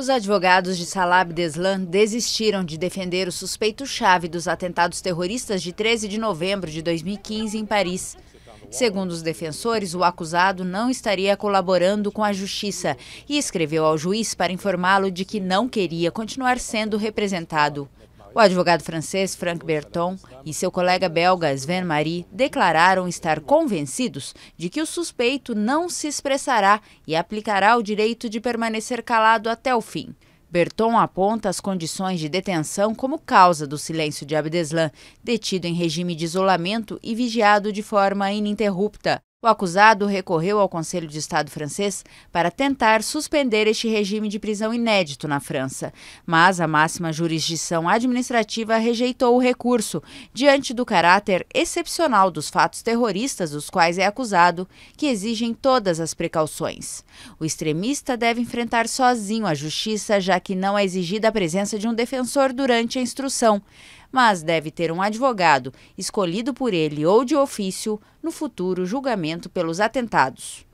Os advogados de Salab Deslan desistiram de defender o suspeito-chave dos atentados terroristas de 13 de novembro de 2015 em Paris. Segundo os defensores, o acusado não estaria colaborando com a justiça e escreveu ao juiz para informá-lo de que não queria continuar sendo representado. O advogado francês Franck Berton e seu colega belga Sven Marie declararam estar convencidos de que o suspeito não se expressará e aplicará o direito de permanecer calado até o fim. Berton aponta as condições de detenção como causa do silêncio de Abdeslam, detido em regime de isolamento e vigiado de forma ininterrupta. O acusado recorreu ao Conselho de Estado francês para tentar suspender este regime de prisão inédito na França, mas a máxima jurisdição administrativa rejeitou o recurso diante do caráter excepcional dos fatos terroristas dos quais é acusado, que exigem todas as precauções. O extremista deve enfrentar sozinho a justiça, já que não é exigida a presença de um defensor durante a instrução mas deve ter um advogado escolhido por ele ou de ofício no futuro julgamento pelos atentados.